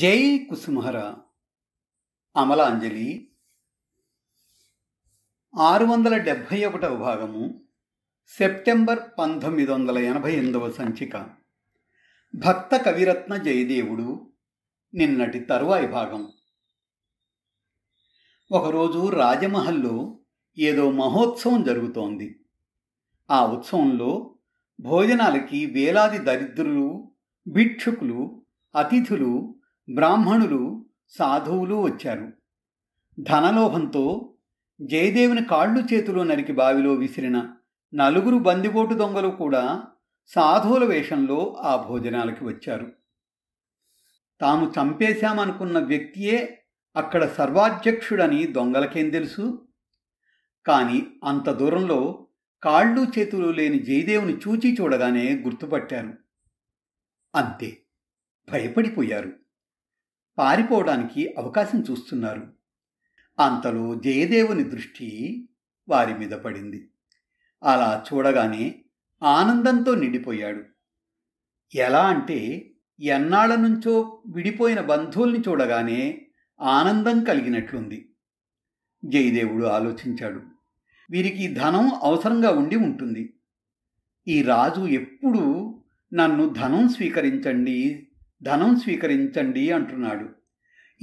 జై కుసుమహర అమలాంజలి ఆరు వందల డెబ్భై ఒకటవ భాగము సెప్టెంబర్ పంతొమ్మిది వందల ఎనభై ఎనిమిదవ సంచిక భక్త కవిరత్న జయదేవుడు నిన్నటి తరువాయి భాగం ఒకరోజు రాజమహల్లో ఏదో మహోత్సవం జరుగుతోంది ఆ ఉత్సవంలో భోజనాలకి వేలాది దరిద్రులు భిక్షుకులు అతిథులు బ్రాహ్మణులు సాధువులు వచ్చారు ధనలోభంతో జయదేవుని కాళ్ళు చేతులు నరికి బావిలో విసిరిన నలుగురు బందిపోటు దొంగలు కూడా సాధువుల వేషంలో ఆ భోజనాలకి వచ్చారు తాము చంపేశామనుకున్న వ్యక్తియే అక్కడ సర్వాధ్యక్షుడని దొంగలకేం తెలుసు కానీ అంత దూరంలో కాళ్ళు చేతులు లేని జయదేవుని చూచి చూడగానే గుర్తుపట్టారు అంతే భయపడిపోయారు పారిపోవడానికి అవకాశం చూస్తున్నారు అంతలో జయదేవుని దృష్టి వారి మీద పడింది అలా చూడగానే ఆనందంతో నిండిపోయాడు ఎలా అంటే ఎన్నాళ్ళ నుంచో విడిపోయిన బంధువుల్ని చూడగానే ఆనందం కలిగినట్లుంది జయదేవుడు ఆలోచించాడు వీరికి ధనం అవసరంగా ఉండి ఉంటుంది ఈ రాజు ఎప్పుడూ నన్ను ధనం స్వీకరించండి ధనం స్వీకరించండి అంటున్నాడు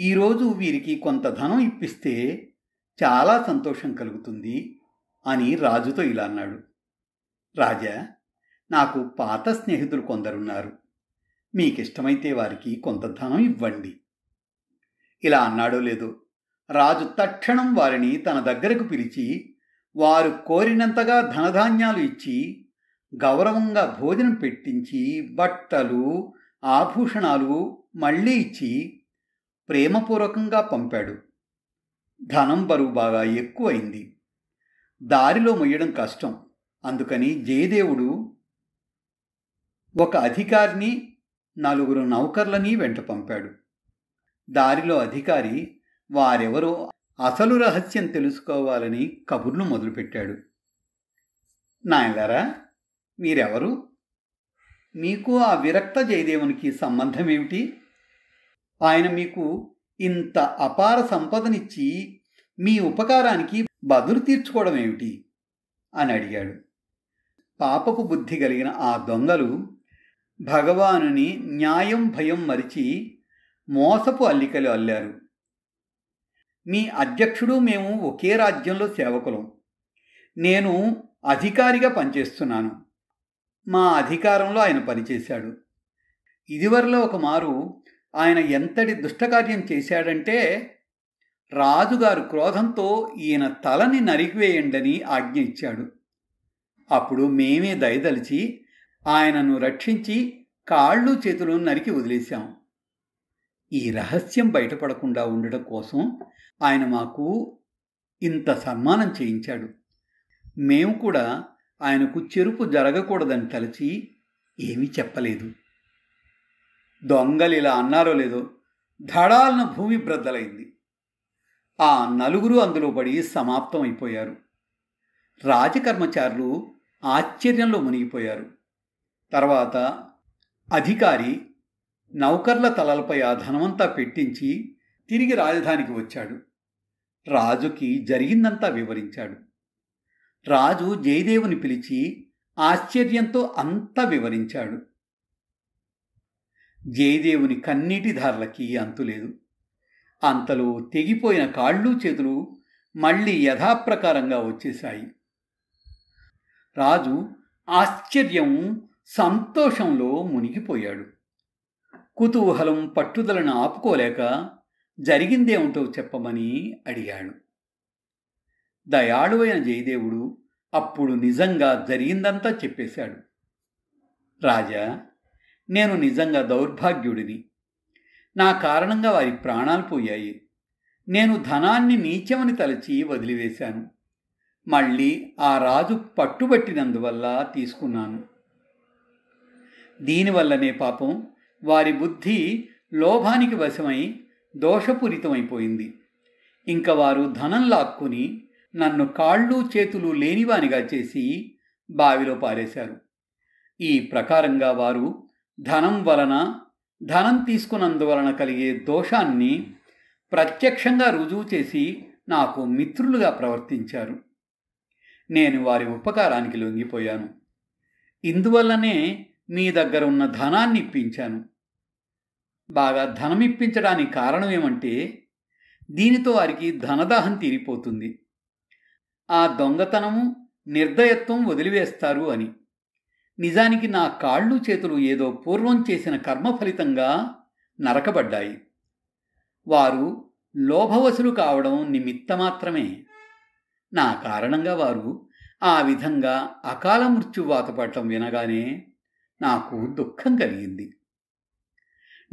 ఈరోజు వీరికి కొంత ధనం ఇప్పిస్తే చాలా సంతోషం కలుగుతుంది అని రాజుతో ఇలా అన్నాడు రాజా నాకు పాత స్నేహితులు కొందరున్నారు మీకిష్టమైతే వారికి కొంత ధనం ఇవ్వండి ఇలా అన్నాడో లేదో రాజు తక్షణం వారిని తన దగ్గరకు పిలిచి వారు కోరినంతగా ధనధాన్యాలు ఇచ్చి గౌరవంగా భోజనం పెట్టించి బట్టలు ఆభూషణాలు మళ్ళీ ఇచ్చి ప్రేమపూర్వకంగా పంపాడు ధనం బరువు బాగా ఎక్కువైంది దారిలో మొయ్యడం కష్టం అందుకని జయదేవుడు ఒక అధికారిని నలుగురు నౌకర్లని వెంట పంపాడు దారిలో అధికారి వారెవరో అసలు రహస్యం తెలుసుకోవాలని కబుర్లు మొదలుపెట్టాడు నాయనలారా మీరెవరు మీకు ఆ విరక్త జయదేవునికి సంబంధం ఏమిటి ఆయన మీకు ఇంత అపార సంపదనిచ్చి మీ ఉపకారానికి బదులు తీర్చుకోవడం ఏమిటి అని అడిగాడు పాపపు బుద్ధి కలిగిన ఆ దొంగలు భగవానుని న్యాయం భయం మరిచి మోసపు అల్లికలు అల్లారు మీ అధ్యక్షుడు మేము ఒకే రాజ్యంలో సేవకులం నేను అధికారిగా పనిచేస్తున్నాను మా అధికారంలో ఆయన పనిచేశాడు ఇదివరలో ఒక మారు ఆయన ఎంతటి దుష్టకార్యం చేశాడంటే రాజుగారు క్రోధంతో ఈయన తలని నరికివేయండని ఆజ్ఞ ఇచ్చాడు అప్పుడు మేమే దయదలిచి ఆయనను రక్షించి కాళ్ళు చేతులు నరికి వదిలేశాం ఈ రహస్యం బయటపడకుండా ఉండడం కోసం ఆయన మాకు ఇంత సన్మానం చేయించాడు మేము కూడా ఆయనకు చెరుపు జరగకూడదని తలచి ఏమీ చెప్పలేదు దొంగలు ఇలా అన్నారో లేదో ధడాలన భూమి బ్రద్దలైంది ఆ నలుగురు అందులో పడి సమాప్తం అయిపోయారు రాజకర్మచారులు ఆశ్చర్యంలో మునిగిపోయారు తర్వాత అధికారి నౌకర్ల తలలపై ఆ ధనమంతా పెట్టించి తిరిగి రాజధానికి వచ్చాడు రాజుకి జరిగిందంతా వివరించాడు రాజు జయదేవుని పిలిచి ఆశ్చర్యంతో అంతా వివరించాడు జయదేవుని కన్నీటి ధారలకి అంతులేదు అంతలో తెగిపోయిన కాళ్ళు చేతులు మళ్ళీ యథాప్రకారంగా వచ్చేశాయి రాజు ఆశ్చర్యం సంతోషంలో మునిగిపోయాడు కుతూహలం పట్టుదలను ఆపుకోలేక జరిగిందేమిటో చెప్పమని అడిగాడు దయాళువైన జయదేవుడు అప్పుడు నిజంగా జరిగిందంతా చెప్పేశాడు రాజా నేను నిజంగా దౌర్భాగ్యుడిని నా కారణంగా వారి ప్రాణాలు పోయాయి నేను ధనాన్ని నీచమని తలచి వదిలివేశాను మళ్ళీ ఆ రాజు పట్టుబట్టినందువల్ల తీసుకున్నాను దీనివల్లనే పాపం వారి బుద్ధి లోభానికి వశమై దోషపూరితమైపోయింది ఇంకా వారు ధనం లాక్కుని నన్ను కాళ్ళు చేతులు లేనివానిగా చేసి బావిలో పారేశారు ఈ ప్రకారంగా వారు ధనం వలన ధనం తీసుకున్నందువలన కలిగే దోషాన్ని ప్రత్యక్షంగా రుజువు చేసి నాకు మిత్రులుగా ప్రవర్తించారు నేను వారి ఉపకారానికి లొంగిపోయాను ఇందువల్లనే మీ దగ్గర ఉన్న ధనాన్ని ఇప్పించాను బాగా ధనం ఇప్పించడానికి కారణం ఏమంటే దీనితో వారికి ధనదాహం తీరిపోతుంది ఆ దొంగతనము నిర్దయత్వం వదిలివేస్తారు అని నిజానికి నా కాళ్ళు చేతులు ఏదో పూర్వం చేసిన కర్మ ఫలితంగా నరకబడ్డాయి వారు లోభవసులు కావడం నిమిత్త మాత్రమే నా కారణంగా వారు ఆ విధంగా అకాల మృత్యువాత పడటం వినగానే నాకు దుఃఖం కలిగింది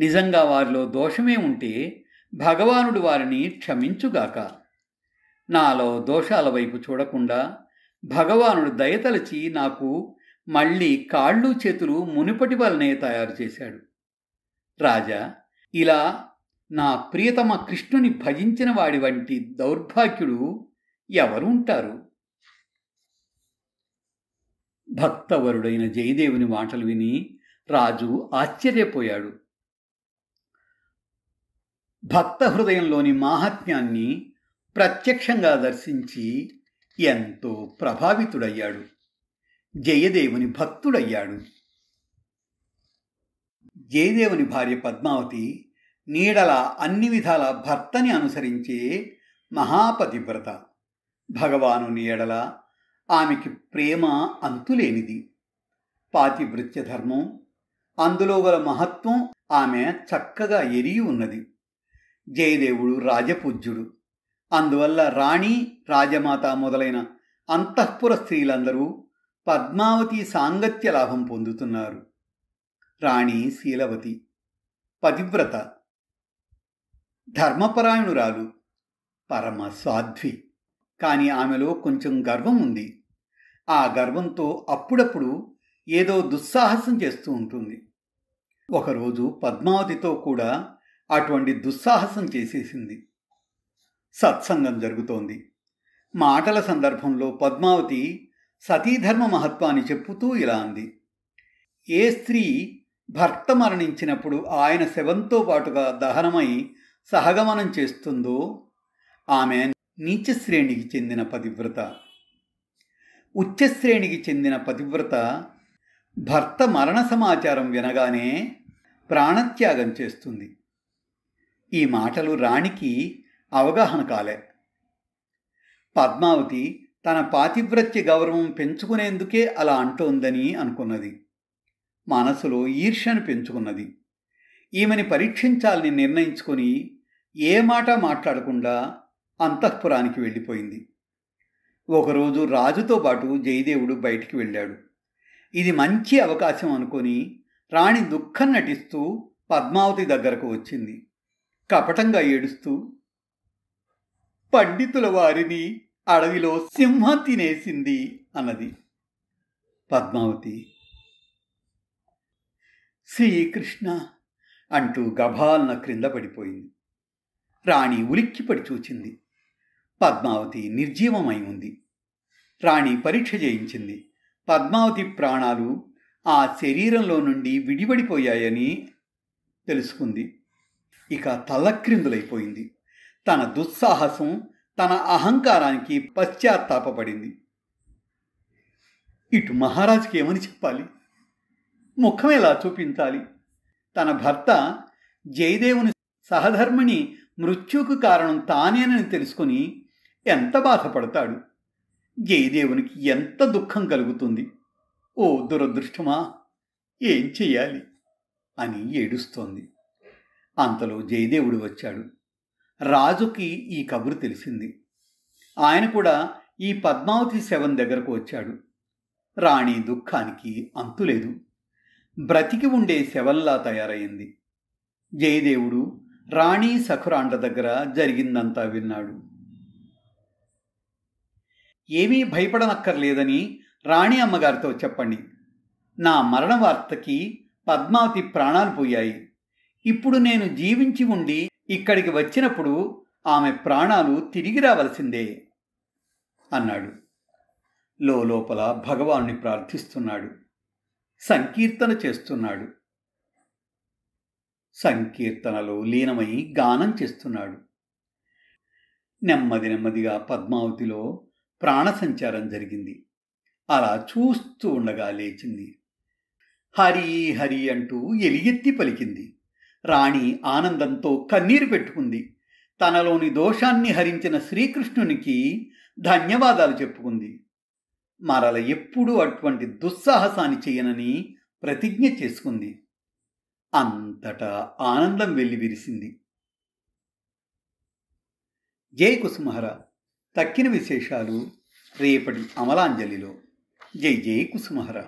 నిజంగా వారిలో దోషమే ఉంటే భగవానుడు వారిని క్షమించుగాక నాలో దోషాల వైపు చూడకుండా భగవానుడు దయతలచి నాకు మళ్ళీ కాళ్ళు చేతులు మునుపటి వలనే తయారు చేశాడు రాజా ఇలా నా ప్రియతమ కృష్ణుని భజించిన వాడి వంటి దౌర్భాగ్యుడు ఎవరు ఉంటారు భక్తవరుడైన జయదేవుని మాటలు విని రాజు ఆశ్చర్యపోయాడు భక్త హృదయంలోని మాహాత్మ్యాన్ని ప్రత్యక్షంగా దర్శించి ఎంతో ప్రభావితుడయ్యాడు జయదేవుని భక్తుడయ్యాడు జయదేవుని భార్య పద్మావతి నీడల అన్ని విధాల భర్తని అనుసరించే మహాపతివ్రత భగవాను నీడల ఆమెకి ప్రేమ అంతులేనిది పాతివృత్య ధర్మం అందులో గల మహత్వం ఆమె చక్కగా ఎరిగి ఉన్నది జయదేవుడు రాజపూజ్యుడు అందువల్ల రాణి రాజమాత మొదలైన అంతఃపుర స్త్రీలందరూ పద్మావతి సాంగత్య లాభం పొందుతున్నారు రాణి శీలవతి పతివ్రత ధర్మపరాయణురాలు పరమ సాధ్వి కానీ ఆమెలో కొంచెం గర్వం ఉంది ఆ గర్వంతో అప్పుడప్పుడు ఏదో దుస్సాహసం చేస్తూ ఉంటుంది ఒకరోజు పద్మావతితో కూడా అటువంటి దుస్సాహసం చేసేసింది సత్సంగం జరుగుతోంది మాటల సందర్భంలో పద్మావతి సతీధర్మ మహత్వాన్ని చెప్పుతూ ఇలా అంది ఏ స్త్రీ భర్త మరణించినప్పుడు ఆయన శవంతో పాటుగా దహనమై సహగమనం చేస్తుందో ఆమె నీచశ్రేణికి చెందిన పతివ్రత ఉచ్చశ్రేణికి చెందిన పతివ్రత భర్త మరణ సమాచారం వినగానే ప్రాణత్యాగం చేస్తుంది ఈ మాటలు రాణికి అవగాహన కాలే పద్మావతి తన పాతివ్రత్య గౌరవం పెంచుకునేందుకే అలా అంటోందని అనుకున్నది మనసులో ఈర్ష్యను పెంచుకున్నది ఈమెని పరీక్షించాలని నిర్ణయించుకొని ఏ మాట మాట్లాడకుండా అంతఃపురానికి వెళ్ళిపోయింది ఒకరోజు రాజుతో పాటు జయదేవుడు బయటికి వెళ్ళాడు ఇది మంచి అవకాశం అనుకొని రాణి దుఃఖం నటిస్తూ పద్మావతి దగ్గరకు వచ్చింది కపటంగా ఏడుస్తూ పండితుల వారిని అడవిలో సింహం తినేసింది అన్నది పద్మావతి శ్రీకృష్ణ అంటూ గభాలన క్రింద పడిపోయింది రాణి ఉలిక్కిపడి చూచింది పద్మావతి నిర్జీవమై ఉంది రాణి పరీక్ష చేయించింది పద్మావతి ప్రాణాలు ఆ శరీరంలో నుండి విడిపడిపోయాయని తెలుసుకుంది ఇక తలక్రిందులైపోయింది తన దుస్సాహసం తన అహంకారానికి పశ్చాత్తాపడింది ఇటు మహారాజుకి ఏమని చెప్పాలి ముఖం ఎలా చూపించాలి తన భర్త జయదేవుని సహధర్మిణి మృత్యుకు కారణం తానేనని తెలుసుకుని ఎంత బాధపడతాడు జయదేవునికి ఎంత దుఃఖం కలుగుతుంది ఓ దురదృష్టమా ఏం చెయ్యాలి అని ఏడుస్తోంది అంతలో జయదేవుడు వచ్చాడు రాజుకి ఈ కబురు తెలిసింది ఆయన కూడా ఈ పద్మావతి శవం దగ్గరకు వచ్చాడు రాణి దుఃఖానికి అంతులేదు బ్రతికి ఉండే శవంలా తయారయ్యింది జయదేవుడు రాణి సఖురాండ దగ్గర జరిగిందంతా విన్నాడు ఏమీ భయపడనక్కర్లేదని రాణి అమ్మగారితో చెప్పండి నా మరణ వార్తకి పద్మావతి ప్రాణాలు పోయాయి ఇప్పుడు నేను జీవించి ఉండి ఇక్కడికి వచ్చినప్పుడు ఆమె ప్రాణాలు తిరిగి రావలసిందే అన్నాడు లోపల భగవాన్ని ప్రార్థిస్తున్నాడు సంకీర్తన చేస్తున్నాడు సంకీర్తనలో లీనమై గానం చేస్తున్నాడు నెమ్మది నెమ్మదిగా పద్మావతిలో ప్రాణసంచారం జరిగింది అలా చూస్తూ ఉండగా లేచింది హరి హరి అంటూ ఎలిగెత్తి పలికింది రాణి ఆనందంతో కన్నీరు పెట్టుకుంది తనలోని దోషాన్ని హరించిన శ్రీకృష్ణునికి ధన్యవాదాలు చెప్పుకుంది మరల ఎప్పుడూ అటువంటి దుస్సాహసాన్ని చేయనని ప్రతిజ్ఞ చేసుకుంది అంతటా ఆనందం వెళ్ళి విరిసింది జై కుసుమహర తక్కిన విశేషాలు రేపటి అమలాంజలిలో జై జై కుసుమహర